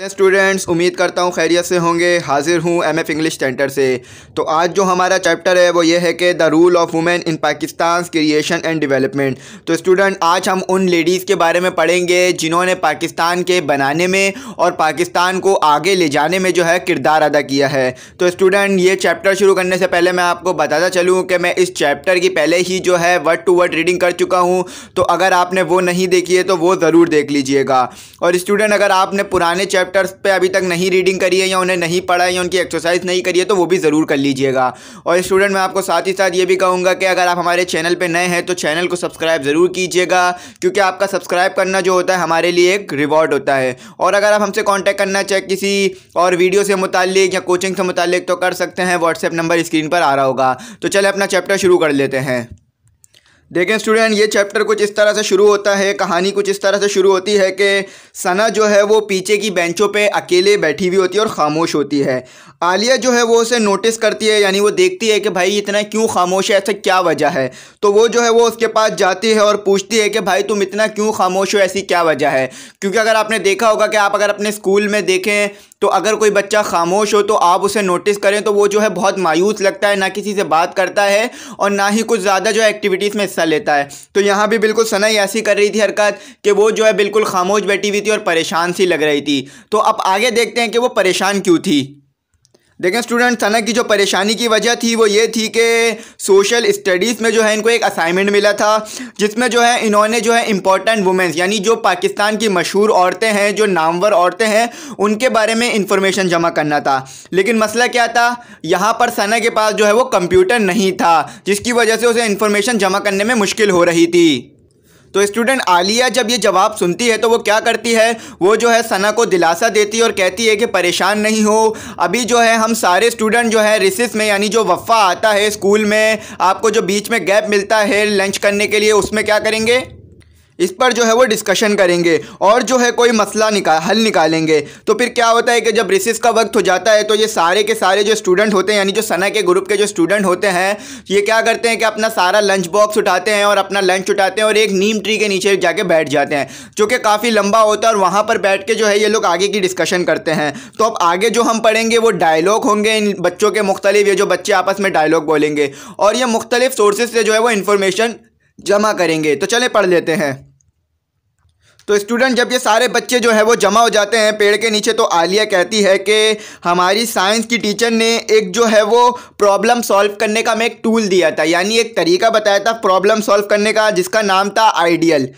students उम्मीद करता हूँ खैरियत से होंगे हाजिर हूँ एम एफ इंग्लिश सेंटर से तो आज जो हमारा चैप्टर है वो ये है कि the role of women in Pakistan creation and development तो स्टूडेंट आज हम उन लेडीज़ के बारे में पढ़ेंगे जिन्होंने पाकिस्तान के बनाने में और पाकिस्तान को आगे ले जाने में जो है किरदार अदा किया है तो स्टूडेंट ये चैप्टर शुरू करने से पहले मैं आपको बताता चलूँ कि मैं इस चैप्टर की पहले ही जो है वर्ड टू वर्ड रीडिंग कर चुका हूँ तो अगर आपने वो नहीं देखी है तो वो ज़रूर देख लीजिएगा और स्टूडेंट अगर आपने पुराने चैप्टर चैप्टर्स पे अभी तक नहीं रीडिंग करी है या उन्हें नहीं पढ़ा है या उनकी एक्सरसाइज नहीं करी है तो वो भी ज़रूर कर लीजिएगा और स्टूडेंट मैं आपको साथ ही साथ ये भी कहूँगा कि अगर आप हमारे चैनल पर नए हैं तो चैनल को सब्सक्राइब ज़रूर कीजिएगा क्योंकि आपका सब्सक्राइब करना जो होता है हमारे लिए एक रिवॉर्ड होता है और अगर आप हमसे कॉन्टैक्ट करना चाहे किसी और वीडियो से मुतलिक या कोचिंग से मुतलिक तो कर सकते हैं व्हाट्सएप नंबर स्क्रीन पर आ रहा होगा तो चले अपना चैप्टर शुरू कर लेते हैं देखें स्टूडेंट ये चैप्टर कुछ इस तरह से शुरू होता है कहानी कुछ इस तरह से शुरू होती है कि सना जो है वो पीछे की बेंचों पे अकेले बैठी हुई होती है और ख़ामोश होती है आलिया जो है वो उसे नोटिस करती है यानी वो देखती है कि भाई इतना क्यों खामोश है ऐसा क्या वजह है तो वो जो है वो उसके पास जाती है और पूछती है कि भाई तुम इतना क्यों खामोश हो ऐसी क्या वजह है क्योंकि अगर आपने देखा होगा कि आप अगर अपने स्कूल में देखें तो अगर कोई बच्चा खामोश हो तो आप उसे नोटिस करें तो वो जो है बहुत मायूस लगता है ना किसी से बात करता है और ना ही कुछ ज़्यादा जो है एक्टिविटीज़ में हिस्सा लेता है तो यहाँ भी बिल्कुल सनाई ऐसी कर रही थी हरकत कि वो जो है बिल्कुल खामोश बैठी हुई थी और परेशान सी लग रही थी तो अब आगे देखते हैं कि वो परेशान क्यों थी देखें स्टूडेंट सनक की जो परेशानी की वजह थी वो ये थी कि सोशल स्टडीज़ में जो है इनको एक असाइनमेंट मिला था जिसमें जो है इन्होंने जो है इंपॉर्टेंट वुमेंस यानी जो पाकिस्तान की मशहूर औरतें हैं जो नामवर औरतें हैं उनके बारे में इंफॉर्मेशन जमा करना था लेकिन मसला क्या था यहाँ पर सना के पास जो है वो कंप्यूटर नहीं था जिसकी वजह से उसे इन्फॉर्मेशन जमा करने में मुश्किल हो रही थी तो स्टूडेंट आलिया जब ये जवाब सुनती है तो वो क्या करती है वो जो है सना को दिलासा देती है और कहती है कि परेशान नहीं हो अभी जो है हम सारे स्टूडेंट जो है रिसिस में यानी जो वफ़ा आता है स्कूल में आपको जो बीच में गैप मिलता है लंच करने के लिए उसमें क्या करेंगे इस पर जो है वो डिस्कशन करेंगे और जो है कोई मसला निकाल हल निकालेंगे तो फिर क्या होता है कि जब रिसिस का वक्त हो जाता है तो ये सारे के सारे जो स्टूडेंट होते हैं यानी जो सना के ग्रुप के जो स्टूडेंट होते हैं ये क्या करते हैं कि अपना सारा लंच बॉक्स उठाते हैं और अपना लंच उठाते हैं और एक नीम ट्री के नीचे जाके बैठ जाते हैं जो कि काफ़ी लंबा होता है और वहाँ पर बैठ के जो है ये लोग आगे की डिस्कशन करते हैं तो अब आगे जो हम पढ़ेंगे वो डायलॉग होंगे इन बच्चों के मुख्तलिफ ये जो बच्चे आपस में डायलॉग बोलेंगे और ये मुख्तलिफ सोर्सेज से जो है वो इन्फॉर्मेशन जमा करेंगे तो चले पढ़ लेते हैं तो स्टूडेंट जब ये सारे बच्चे जो है वो जमा हो जाते हैं पेड़ के नीचे तो आलिया कहती है कि हमारी साइंस की टीचर ने एक जो है वो प्रॉब्लम सॉल्व करने का हमें एक टूल दिया था यानी एक तरीका बताया था प्रॉब्लम सॉल्व करने का जिसका नाम था आइडियल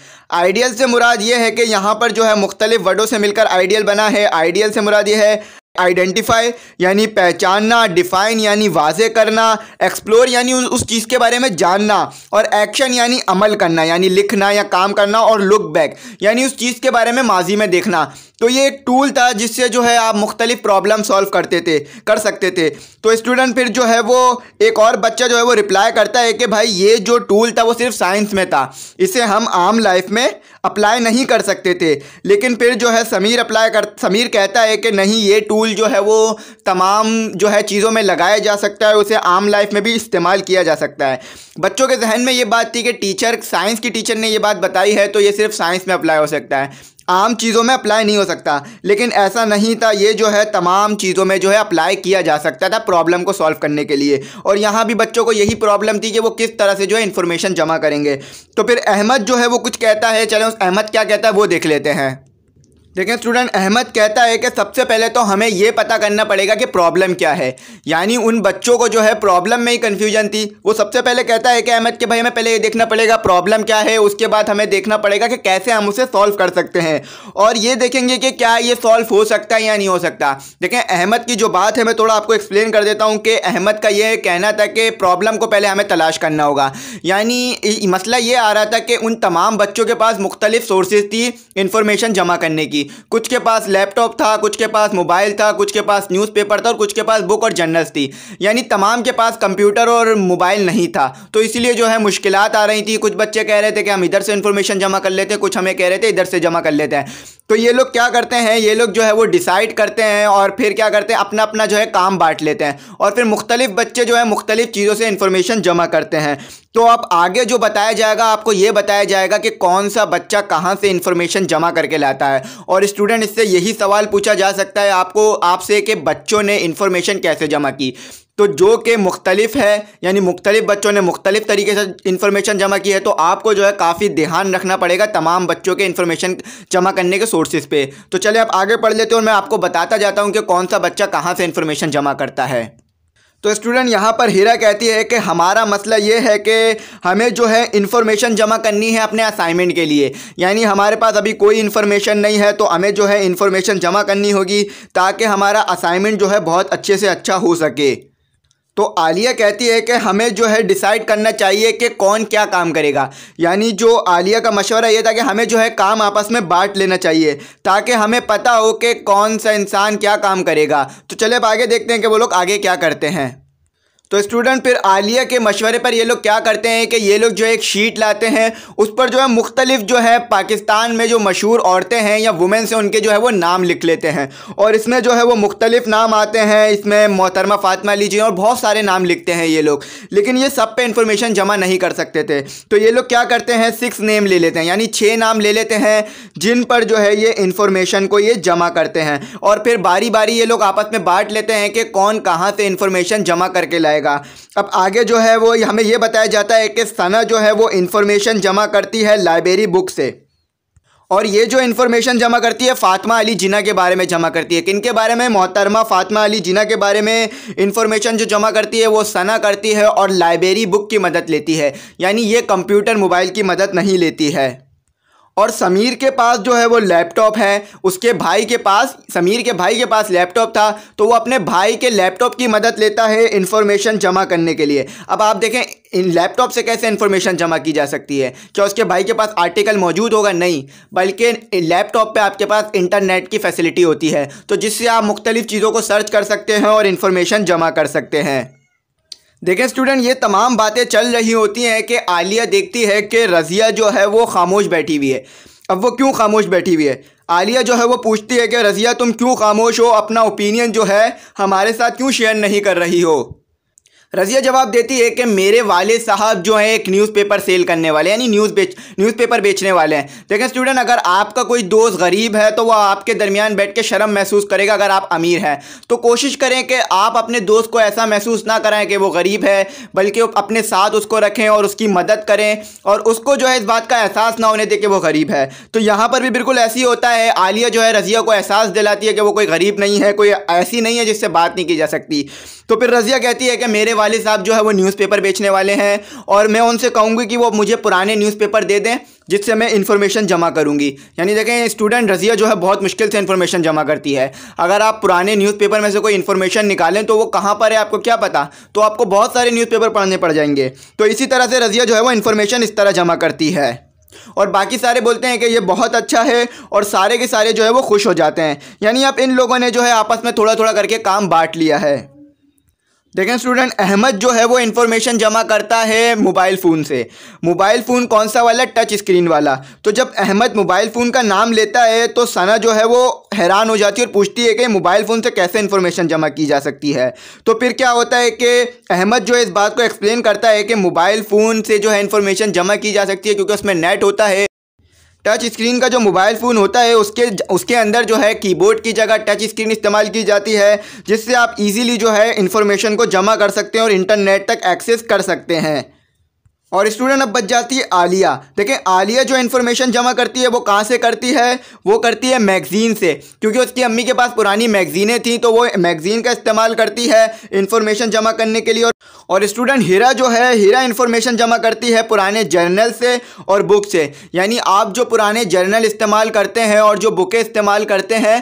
आइडियल से मुराद ये है कि यहाँ पर जो है मुख्तलिफ वर्डों से मिलकर आइडियल बना है आइडियल से मुराद ये है आइडेंटिफाई यानी पहचानना डिफाइन यानी वाजे करना एक्सप्लोर यानी उस, चीज़ के बारे में जानना और एक्शन यानी अमल करना यानी लिखना या काम करना और लुक बैक यानी उस चीज़ के बारे में माजी में देखना तो ये एक टूल था जिससे जो है आप मुख्तलिफ प्रॉब्लम सॉल्व करते थे कर सकते थे तो स्टूडेंट फिर जो है वो एक और बच्चा जो है वो रिप्लाई करता है कि भाई ये जो टूल था वो सिर्फ साइंस में था इसे हम आम लाइफ में अप्लाई नहीं कर सकते थे लेकिन फिर जो है समीर अप्लाई कर समीर कहता है कि नहीं ये टूल फूल जो है वो तमाम जो है चीज़ों में लगाया जा सकता है उसे आम लाइफ में भी इस्तेमाल किया जा सकता है बच्चों के जहन में ये बात थी कि टीचर साइंस की टीचर ने ये बात बताई है तो ये सिर्फ साइंस में अप्लाई हो सकता है आम चीज़ों में अप्लाई नहीं हो सकता लेकिन ऐसा नहीं था ये जो है तमाम चीज़ों में जो है अप्लाई किया जा सकता था प्रॉब्लम को सॉल्व करने के लिए और यहाँ भी बच्चों को यही प्रॉब्लम थी कि वो किस तरह से जो है इन्फॉर्मेशन जमा करेंगे तो फिर अहमद जो है वो कुछ कहता है चलो अहमद क्या कहता है वो देख लेते हैं देखें स्टूडेंट अहमद कहता है कि सबसे पहले तो हमें ये पता करना पड़ेगा कि प्रॉब्लम क्या है यानी उन बच्चों को जो है प्रॉब्लम में ही कन्फ्यूजन थी वो सबसे पहले कहता है कि अहमद के भाई हमें पहले ये देखना पड़ेगा प्रॉब्लम क्या है उसके बाद हमें देखना पड़ेगा कि कैसे हम उसे सॉल्व कर सकते हैं और ये देखेंगे कि क्या ये सॉल्व हो सकता है या नहीं हो सकता देखें अहमद की जो बात है मैं थोड़ा आपको एक्सप्लेन कर देता हूँ कि अहमद का यह कहना था कि प्रॉब्लम को पहले हमें तलाश करना होगा यानी मसला ये आ रहा था कि उन तमाम बच्चों के पास मुख्तलिफ सोर्सेज थी इन्फॉर्मेशन जमा करने की कुछ के पास लैपटॉप था कुछ के पास मोबाइल था कुछ के पास न्यूज़पेपर था और कुछ के पास बुक और जर्नल्स थी यानी तमाम के पास कंप्यूटर और मोबाइल नहीं था तो इसलिए जो है मुश्किल आ रही थी कुछ बच्चे कह रहे थे कि हम इधर से इन्फॉर्मेशन जमा कर लेते हैं कुछ हमें कह रहे थे इधर से जमा कर लेते हैं तो ये लोग क्या करते हैं ये लोग जो है वो डिसाइड करते हैं और फिर क्या करते हैं अपना अपना जो है काम बांट लेते हैं और फिर मुख्तलिफ बच्चे जो है मुख्तलिफ चीज़ों से इन्फॉर्मेशन जमा करते हैं तो आप आगे जो बताया जाएगा आपको ये बताया जाएगा कि कौन सा बच्चा कहाँ से इन्फॉर्मेशन जमा करके लाता है और स्टूडेंट इससे यही सवाल पूछा जा सकता है आपको आपसे कि बच्चों ने इन्फॉर्मेशन कैसे जमा की तो जो कि मुख्तलिफ है यानी मुख्तलिफ बच्चों ने मुख्तलिफ तरीके से इन्फॉर्मेशन जमा की है तो आपको जो है काफ़ी ध्यान रखना पड़ेगा तमाम बच्चों के इन्फॉर्मेशन जमा करने के सोर्सेज पे तो चलिए आप आगे पढ़ लेते हो और मैं आपको बताता जाता हूँ कि कौन सा बच्चा कहाँ से इन्फॉर्मेशन जमा करता है तो स्टूडेंट यहाँ पर हीरा कहती है कि हमारा मसला ये है कि हमें जो है इन्फॉर्मेशन जमा करनी है अपने असाइनमेंट के लिए यानी हमारे पास अभी कोई इन्फॉर्मेशन नहीं है तो हमें जो है इन्फॉर्मेशन जमा करनी होगी ताकि हमारा असाइनमेंट जो है बहुत अच्छे से अच्छा हो सके तो आलिया कहती है कि हमें जो है डिसाइड करना चाहिए कि कौन क्या काम करेगा यानी जो आलिया का मशवरा ये था कि हमें जो है काम आपस में बांट लेना चाहिए ताकि हमें पता हो कि कौन सा इंसान क्या काम करेगा तो चले अब आगे देखते हैं कि वो लोग आगे क्या करते हैं तो स्टूडेंट फिर आलिया के मशवरे पर ये लोग क्या करते हैं कि ये लोग जो एक शीट लाते हैं उस पर जो है मुख्तलिफ जो है पाकिस्तान में जो मशहूर औरतें हैं या वुमेंस हैं उनके जो है वो नाम लिख लेते हैं और इसमें जो है वो मुख्तलिफ नाम आते हैं इसमें मोहतरमा फ़ातमा लीजिए और बहुत सारे नाम लिखते हैं ये लोग लेकिन ये सब पे इंफॉर्मेशन जमा नहीं कर सकते थे तो ये लोग क्या करते हैं सिक्स नेम ले लेते हैं यानी छः नाम ले लेते हैं जिन पर जो है ये इन्फॉर्मेशन को ये जमा करते हैं और फिर बारी बारी ये लोग आपस में बांट लेते हैं कि कौन कहाँ से इन्फॉर्मेशन जमा करके लाए जाएगा अब आगे जो है वो हमें ये बताया जाता है कि सना जो है वो इंफॉर्मेशन जमा करती है लाइब्रेरी बुक से और ये जो इन्फॉर्मेशन जमा करती है फ़ातिमा अली जिना के बारे में जमा करती है किन के बारे में मोहतरमा फ़ातिमा अली जिना के बारे में इन्फॉर्मेशन जो जमा करती है वो सना करती है और लाइब्रेरी बुक की मदद लेती है यानी ये कंप्यूटर मोबाइल की मदद नहीं लेती है और समीर के पास जो है वो लैपटॉप है उसके भाई के पास समीर के भाई के पास लैपटॉप था तो वो अपने भाई के लैपटॉप की मदद लेता है इन्फॉर्मेशन जमा करने के लिए अब आप देखें इन लैपटॉप से कैसे इन्फॉर्मेशन जमा की जा सकती है क्या उसके भाई के पास आर्टिकल मौजूद होगा नहीं बल्कि लैपटॉप पे आपके पास इंटरनेट की फैसिलिटी होती है तो जिससे आप मुख्तलिफ़ चीज़ों को सर्च कर सकते हैं और इन्फॉर्मेशन जमा कर सकते हैं देखिए स्टूडेंट ये तमाम बातें चल रही होती हैं कि आलिया देखती है कि रज़िया जो है वो खामोश बैठी हुई है अब वो क्यों खामोश बैठी हुई है आलिया जो है वो पूछती है कि रज़िया तुम क्यों खामोश हो अपना ओपिनियन जो है हमारे साथ क्यों शेयर नहीं कर रही हो रजिया जवाब देती है कि मेरे वाले साहब जो है एक न्यूज़पेपर सेल करने वाले यानी न्यूज़ बेच न्यूज़पेपर बेचने वाले हैं देखें स्टूडेंट अगर आपका कोई दोस्त गरीब है तो वह आपके दरमियान बैठ के शर्म महसूस करेगा अगर आप अमीर हैं तो कोशिश करें कि आप अपने दोस्त को ऐसा महसूस ना कराएं कि वो गरीब है बल्कि अपने साथ उसको रखें और उसकी मदद करें और उसको जो है इस बात का एहसास ना होने दें कि वो गरीब है तो यहाँ पर भी बिल्कुल ऐसी होता है आलिया जो है रजिया को एहसास दिलाती है कि वो कोई गरीब नहीं है कोई ऐसी नहीं है जिससे बात नहीं की जा सकती तो फिर रजिया कहती है कि मेरे वाले साहब जो है वो न्यूज़पेपर बेचने वाले हैं और मैं उनसे कहूँगी कि वो मुझे पुराने न्यूज़पेपर दे दें जिससे मैं इन्फॉर्मेशन जमा करूँगी यानी देखें स्टूडेंट रज़िया जो है बहुत मुश्किल से इन्फॉर्मेशन जमा करती है अगर आप पुराने न्यूज़पेपर में से कोई इन्फॉर्मेशन निकालें तो वो कहाँ पर है आपको क्या पता तो आपको बहुत सारे न्यूज़पेपर पढ़ने पड़ जाएंगे तो इसी तरह से रज़िया जो है वो इन्फॉर्मेशन इस तरह जमा करती है और बाकी सारे बोलते हैं कि ये बहुत अच्छा है और सारे के सारे जो है वो खुश हो जाते हैं यानी आप इन लोगों ने जो है आपस में थोड़ा थोड़ा करके काम बांट लिया है देखें स्टूडेंट अहमद जो है वो इन्फॉर्मेशन जमा करता है मोबाइल फ़ोन से मोबाइल फ़ोन कौन सा वाला टच स्क्रीन वाला तो जब अहमद मोबाइल फ़ोन का नाम लेता है तो सना जो है वो हैरान हो जाती है और पूछती है कि मोबाइल फ़ोन से कैसे इन्फॉर्मेशन जमा की जा सकती है तो फिर क्या होता है कि अहमद जो है इस बात को एक्सप्लेन करता है कि मोबाइल फ़ोन से जो है इन्फॉर्मेशन जमा की जा सकती है क्योंकि उसमें नेट होता है टच स्क्रीन का जो मोबाइल फ़ोन होता है उसके उसके अंदर जो है कीबोर्ड की जगह टच स्क्रीन इस्तेमाल की जाती है जिससे आप इजीली जो है इन्फॉर्मेशन को जमा कर सकते हैं और इंटरनेट तक एक्सेस कर सकते हैं और स्टूडेंट अब बच जाती है आलिया देखें आलिया जो इन्फॉर्मेशन जमा करती है वो कहाँ से करती है वो करती है मैगज़ीन से क्योंकि उसकी अम्मी के पास पुरानी मैगज़ीनें थी तो वो मैगज़ीन का इस्तेमाल करती है इन्फॉर्मेशन जमा करने के लिए और, और स्टूडेंट हीरा जो है हीरा इन्फॉर्मेशन जमा करती है पुराने जर्नल से और बुक से यानी आप जो पुराने जर्नल इस्तेमाल करते हैं और जो बुकें इस्तेमाल करते हैं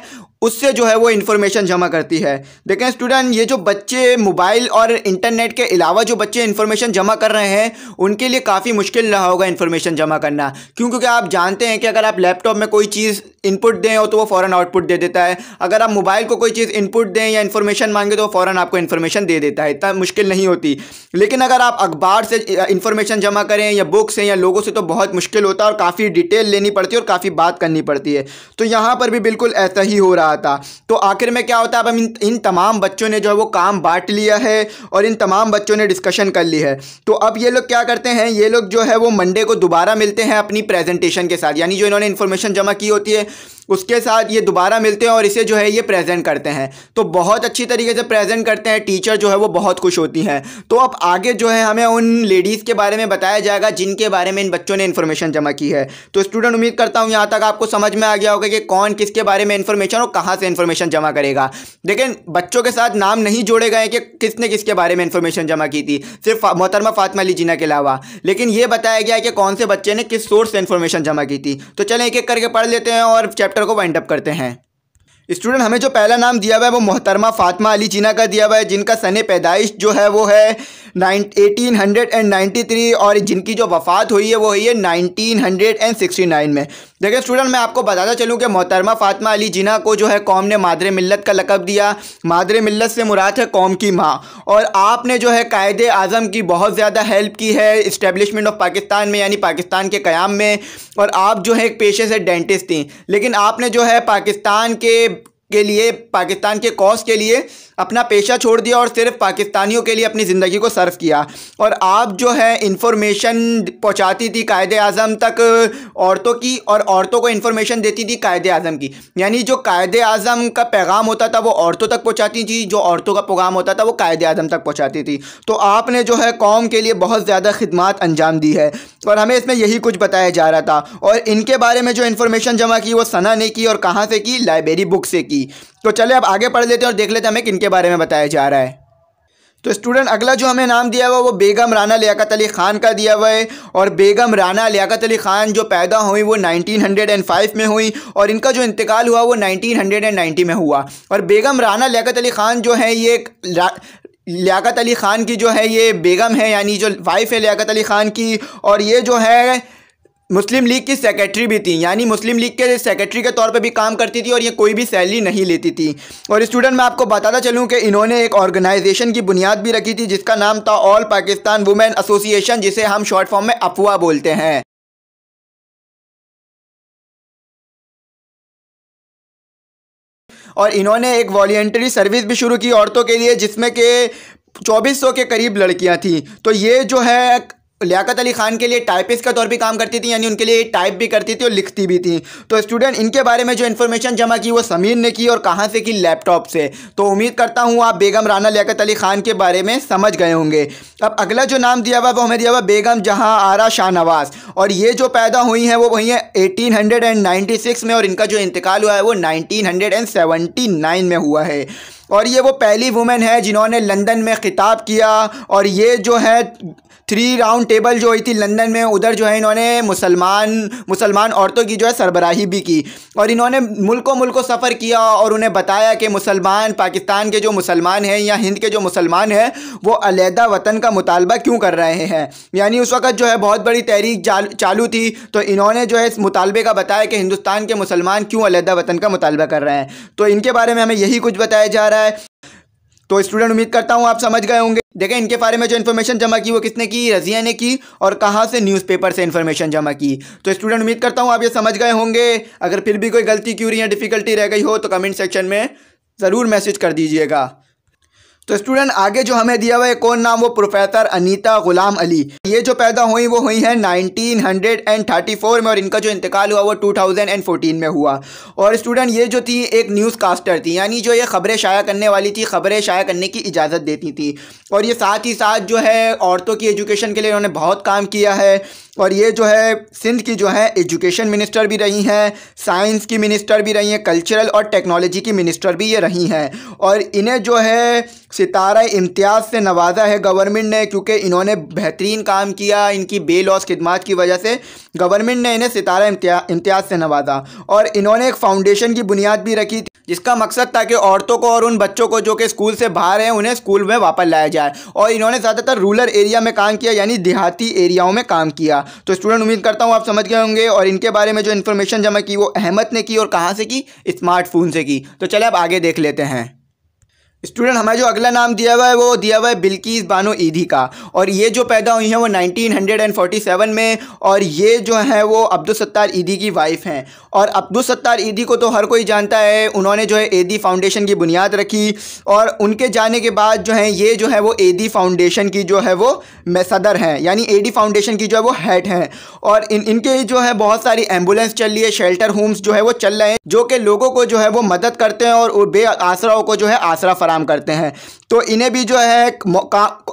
उससे जो है वो इन्फॉर्मेशन जमा करती है देखें स्टूडेंट ये जो बच्चे मोबाइल और इंटरनेट के अलावा जो बच्चे इन्फॉर्मेशन जमा कर रहे हैं उनके लिए काफ़ी मुश्किल रहा होगा इन्फॉर्मेशन जमा करना क्यों क्योंकि आप जानते हैं कि अगर आप लैपटॉप में कोई चीज़ इनपुट दें तो वो फ़ौरन आउटपुट दे देता है अगर आप मोबाइल को कोई चीज़ इनपुट दें या इन्फॉर्मेशन मांगे तो फ़ौरन आपको इन्फॉर्मेशन दे देता है इतना मुश्किल नहीं होती लेकिन अगर आप अखबार से इन्फॉर्मेशन जमा करें या बुक्स हैं या लोगों से तो बहुत मुश्किल होता है और काफ़ी डिटेल लेनी पड़ती है और काफ़ी बात करनी पड़ती है तो यहाँ पर भी बिल्कुल ऐसा ही हो रहा रहा था तो आखिर में क्या होता है अब इन इन तमाम बच्चों ने जो है वो काम बांट लिया है और इन तमाम बच्चों ने डिस्कशन कर ली है तो अब ये लोग क्या करते हैं ये लोग जो है वो मंडे को दोबारा मिलते हैं अपनी प्रेजेंटेशन के साथ यानी जो इन्होंने इन्फॉर्मेशन जमा की होती है उसके साथ ये दोबारा मिलते हैं और इसे जो है ये प्रेजेंट करते हैं तो बहुत अच्छी तरीके से प्रेजेंट करते हैं टीचर जो है वो बहुत खुश होती हैं तो अब आगे जो है हमें उन लेडीज़ के बारे में बताया जाएगा जिनके बारे में इन बच्चों ने इन्फॉर्मेशन जमा की है तो स्टूडेंट उम्मीद करता हूँ यहाँ तक आपको समझ में आ गया होगा कि कौन किसके बारे में इन्फॉर्मेशन और कहाँ से इन्फॉर्मेशन जमा करेगा लेकिन बच्चों के साथ नाम नहीं जोड़े गए कि किसने किसके बारे में इन्फॉर्मेशन जमा की थी सिर्फ मोहतरमा फातमा अली जीना के अलावा लेकिन ये बताया गया कि कौन से बच्चे ने किस सोर्स से इन्फॉर्मेशन जमा की थी तो चलें एक एक करके पढ़ लेते हैं और चैप्टर चैप्टर को वाइंड अप करते हैं स्टूडेंट हमें जो पहला नाम दिया हुआ है वो मोहतरमा फातिमा अली चीना का दिया हुआ है जिनका सन पैदाइश जो है वो है eighteen hundred and ninety three और जिनकी जो वफ़ात हुई है वो हुई है nineteen hundred and sixty nine में देखिए स्टूडेंट मैं आपको बताता चलूँ कि मोहतरमा फातमा अली जिना को जो है कौम ने मादर मिलत का लकब दिया मादर मिलत से मुराद है कौम की माँ और आपने जो है कायद अज़म की बहुत ज़्यादा हेल्प की है इस्टेबलिशमेंट ऑफ पाकिस्तान में यानी पाकिस्तान के क़्याम में और आप जो है एक पेशे से डेंटिस्ट थी लेकिन आपने जो है पाकिस्तान के के लिए पाकिस्तान के कॉज के लिए अपना पेशा छोड़ दिया और सिर्फ पाकिस्तानियों के लिए अपनी ज़िंदगी को सर्व किया और आप जो है इन्फॉर्मेशन पहुँचाती थी कायद अज़म तक औरतों की और औरतों को इन्फॉर्मेशन देती थी कायद अज़म की यानी जो कायद अज़म का पैगाम होता था वो औरतों तक पहुँचाती थी जो औरतों का पैगाम होता था वो कायद अज़म तक पहुँचाती थी तो आपने जो है कौम के लिए बहुत ज़्यादा खदमात अंजाम दी है और हमें इसमें यही कुछ बताया जा रहा था और इनके बारे में जो इन्फॉर्मेशन जमा की वो सना ने की और कहाँ से की लाइब्रेरी बुक से की तो चले अब आगे पढ़ लेते हैं और देख लेते हैं हमें किन के बारे में बताया जा रहा है तो स्टूडेंट अगला जो हमें नाम दिया हुआ वो बेगम राना लियाकत अली ख़ान का दिया हुआ है और बेगम राना लियाकत अली ख़ान जो पैदा हुई वो 1905 में हुई और इनका जो इंतकाल हुआ वो 1990 में हुआ और बेगम राना लियाकत अली ख़ान जो है ये लियाकत अली ख़ान की जो है ये बेगम है यानी जो वाइफ है लियाकत अली ख़ान की और ये जो है मुस्लिम लीग की सेक्रेटरी भी थी यानी मुस्लिम लीग के सेक्रेटरी के तौर पे भी काम करती थी और ये कोई भी सैलरी नहीं लेती थी और स्टूडेंट मैं आपको बताता चलूँ कि इन्होंने एक ऑर्गेनाइजेशन की बुनियाद भी रखी थी जिसका नाम था ऑल पाकिस्तान वुमेन एसोसिएशन जिसे हम शॉर्ट फॉर्म में अफवाह बोलते हैं और इन्होंने एक वॉल्ट्री सर्विस भी शुरू की औरतों के लिए जिसमें के 2400 के करीब लड़कियां थीं तो ये जो है लियाकत अली खान के लिए टाइपिस्ट का तौर भी काम करती थी यानी उनके लिए टाइप भी करती थी और लिखती भी थी तो स्टूडेंट इनके बारे में जो इन्फॉर्मेशन जमा की वो समीर ने की और कहाँ से की लैपटॉप से तो उम्मीद करता हूँ आप बेगम राना लियाकत अली खान के बारे में समझ गए होंगे अब अगला जो नाम दिया हुआ वो हमें दिया हुआ बेगम जहाँ आरा शाहनवाज और ये जो पैदा हुई हैं वो वही है एटीन में और इनका जो इंतकाल हुआ है वो नाइनटीन में हुआ है और ये वो पहली वुमेन है जिन्होंने लंदन में ख़िताब किया और ये जो है थ्री राउंड टेबल जो हुई थी लंदन में उधर जो है इन्होंने मुसलमान मुसलमान औरतों की जो है सरबराही भी की और इन्होंने मुल्कों मुल्कों सफ़र किया और उन्हें बताया कि मुसलमान पाकिस्तान के जो मुसलमान हैं या हिंद के जो मुसलमान हैं वो अलहदा वतन का मुतालबा क्यों कर रहे हैं यानी उस वक्त जो है बहुत बड़ी तहरीक चालू थी तो इन्होंने जो है इस मुतालबे का बताया कि हिंदुस्तान के मुसलमान क्यों अलीहदा वतन का मुतालबा कर रहे हैं तो इनके बारे में हमें यही कुछ बताया जा रहा है तो स्टूडेंट उम्मीद करता हूँ आप समझ गए होंगे देखें इनके बारे में जो इन्फॉर्मेशन जमा की वो किसने की रजिया ने की और कहाँ से न्यूज़पेपर से इन्फॉर्मेशन जमा की तो स्टूडेंट उम्मीद करता हूँ आप ये समझ गए होंगे अगर फिर भी कोई गलती रही या डिफिकल्टी रह गई हो तो कमेंट सेक्शन में ज़रूर मैसेज कर दीजिएगा तो स्टूडेंट आगे जो हमें दिया हुआ है कौन नाम वो प्रोफेसर अनीता गुलाम अली ये जो पैदा हुई वो हुई हैं 1934 में और इनका जो इंतकाल हुआ वो 2014 में हुआ और स्टूडेंट ये जो थी एक न्यूज़ कास्टर थी यानी जो ये खबरें शाया करने वाली थी खबरें शाया करने की इजाज़त देती थी और ये साथ ही साथ जो है औरतों की एजुकेशन के लिए इन्होंने बहुत काम किया है और ये जो है सिंध की जो है एजुकेशन मिनिस्टर भी रही हैं साइंस की मिनिस्टर भी रही हैं कल्चरल और टेक्नोलॉजी की मिनिस्टर भी ये रही हैं और इन्हें जो है सितारा इम्तियाज़ से नवाजा है गवर्नमेंट ने क्योंकि इन्होंने बेहतरीन काम किया इनकी लॉस खिदमात की वजह से गवर्नमेंट ने इन्हें सितारा इम्तियाज़ से नवाजा और इन्होंने एक फाउंडेशन की बुनियाद भी रखी थी जिसका मकसद था कि औरतों को और उन बच्चों को जो कि स्कूल से बाहर हैं उन्हें स्कूल में वापस लाया जाए और इन्होंने ज़्यादातर रूरल एरिया में काम किया यानी देहाती एरियाओं में काम किया तो स्टूडेंट उम्मीद करता हूँ आप समझ गए होंगे और इनके बारे में जो इन्फॉर्मेशन जमा की वो अहमद ने की और कहाँ से की स्मार्टफोन से की तो चले अब आगे देख लेते हैं स्टूडेंट हमें जो अगला नाम दिया हुआ है वो दिया हुआ है बिल्कीस बानो ईदी का और ये जो पैदा हुई हैं वो 1947 में और ये जो है वो अब्दुल सत्तार ईदी की वाइफ हैं और अब्दुल सत्तार ईदी को तो हर कोई जानता है उन्होंने जो है ईदी फाउंडेशन की बुनियाद रखी और उनके जाने के बाद जो है ये जो है वो ईदी फाउंडेशन की जो है वो सदर हैं यानी एडी फाउंडेशन की जो है वो हेड हैं और इन इनके जो है बहुत सारी एम्बुलेंस चल रही है शेल्टर होम्स जो है वो चल रहे हैं जो कि लोगों को जो है वो मदद करते हैं और बे आसराओं को जो है आसरा फरा काम करते हैं तो इन्हें भी जो है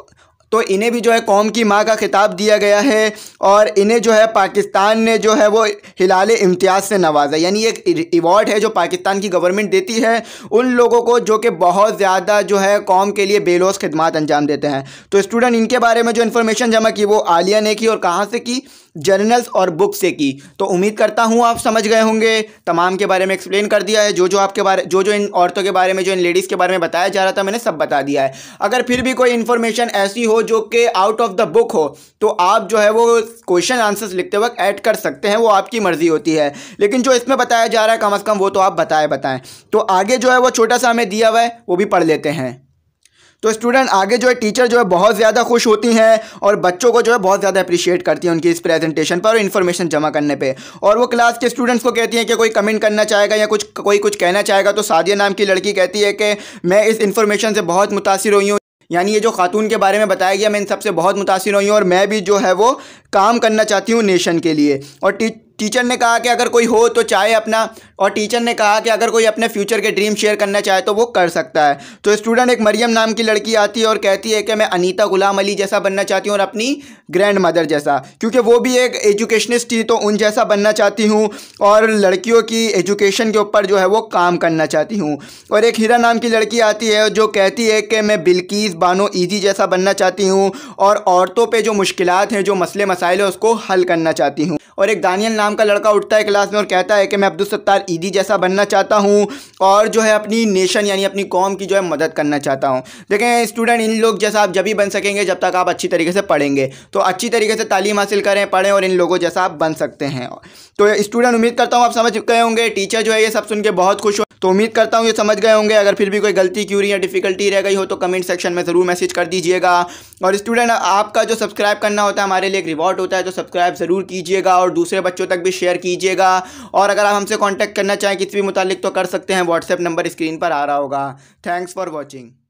तो इन्हें भी जो है कौम की मां का खिताब दिया गया है और इन्हें जो है पाकिस्तान ने जो है वो हिलाल इम्तियाज़ से नवाजा यानी एक अवार्ड है जो पाकिस्तान की गवर्नमेंट देती है उन लोगों को जो कि बहुत ज़्यादा जो है कौम के लिए बेलोस खदमात अंजाम देते हैं तो स्टूडेंट इनके बारे में जो इन्फॉर्मेशन जमा की वो आलिया ने की और कहाँ से की जर्नल्स और बुक से की तो उम्मीद करता हूँ आप समझ गए होंगे तमाम के बारे में एक्सप्लेन कर दिया है जो जो आपके बारे जो जो इन औरतों के बारे में जो इन लेडीज़ के बारे में बताया जा रहा था मैंने सब बता दिया है अगर फिर भी कोई इन्फॉर्मेशन ऐसी हो जो कि आउट ऑफ द बुक हो तो आप जो है वो क्वेश्चन आंसर्स लिखते वक्त ऐड कर सकते हैं वो आपकी मर्ज़ी होती है लेकिन जो इसमें बताया जा रहा है कम अज़ कम वो तो आप बताएं बताएं तो आगे जो है वो छोटा सा हमें दिया हुआ है वो भी पढ़ लेते हैं तो स्टूडेंट आगे जो है टीचर जो है बहुत ज़्यादा खुश होती हैं और बच्चों को जो है बहुत ज़्यादा अप्रिशिएट करती हैं उनकी इस प्रेजेंटेशन पर और इन्फॉर्मेशन जमा करने पर और वो क्लास के स्टूडेंट्स को कहती हैं कि कोई कमेंट करना चाहेगा या कुछ कोई कुछ कहना चाहेगा तो सादिया नाम की लड़की कहती है कि मैं इस इन्फॉर्मेशन से बहुत मुतासर हुई हूँ यानी ये जो खातून के बारे में बताया गया मैं इन सबसे बहुत मुतासर हुई हूँ और मैं भी जो है वो काम करना चाहती हूँ नेशन के लिए और टीचर ने कहा कि अगर कोई हो तो चाहे अपना और टीचर ने कहा कि अगर कोई अपने फ्यूचर के ड्रीम शेयर करना चाहे तो वो कर सकता है तो स्टूडेंट एक मरियम नाम की लड़की आती है और कहती है कि मैं अनीता गुलाम अली जैसा बनना चाहती हूँ और अपनी ग्रैंड मदर जैसा क्योंकि वो भी एक एजुकेशनिस्ट थी तो उन जैसा बनना चाहती हूँ और लड़कियों की एजुकेशन के ऊपर जो है वो काम करना चाहती हूँ और एक हीरा नाम की लड़की आती है जो कहती है कि मैं बिल्कीस बानो ईजी जैसा बनना चाहती हूँ और औरतों पर जो मुश्किल हैं जो मसले मसाइल हैं उसको हल करना चाहती हूँ और एक दानियल नाम का लड़का उठता है क्लास में और कहता है कि मैं अब्दुल सत्तार ईदी जैसा बनना चाहता हूँ और जो है अपनी नेशन यानी अपनी कौम की जो है मदद करना चाहता हूँ देखें स्टूडेंट इन लोग जैसा आप जब भी बन सकेंगे जब तक आप अच्छी तरीके से पढ़ेंगे तो अच्छी तरीके से तालीम हासिल करें पढ़ें और इन लोगों जैसा आप बन सकते हैं तो स्टूडेंट उम्मीद करता हूँ आप समझ गए होंगे टीचर जो है ये सब सुन के बहुत खुश हो तो उम्मीद करता हूँ ये समझ गए होंगे अगर फिर भी कोई गलती रही या डिफिकल्टी रह गई हो तो कमेंट सेक्शन में ज़रूर मैसेज कर दीजिएगा और स्टूडेंट आपका जो सब्सक्राइब करना होता है हमारे लिए एक रिवॉर्ड होता है तो सब्सक्राइब ज़रूर कीजिएगा और दूसरे बच्चों तक भी शेयर कीजिएगा और अगर आप हमसे कॉन्टैक्ट करना चाहें किसी भी मुतालिक तो कर सकते हैं व्हाट्सएप नंबर स्क्रीन पर आ रहा होगा थैंक्स फॉर वॉचिंग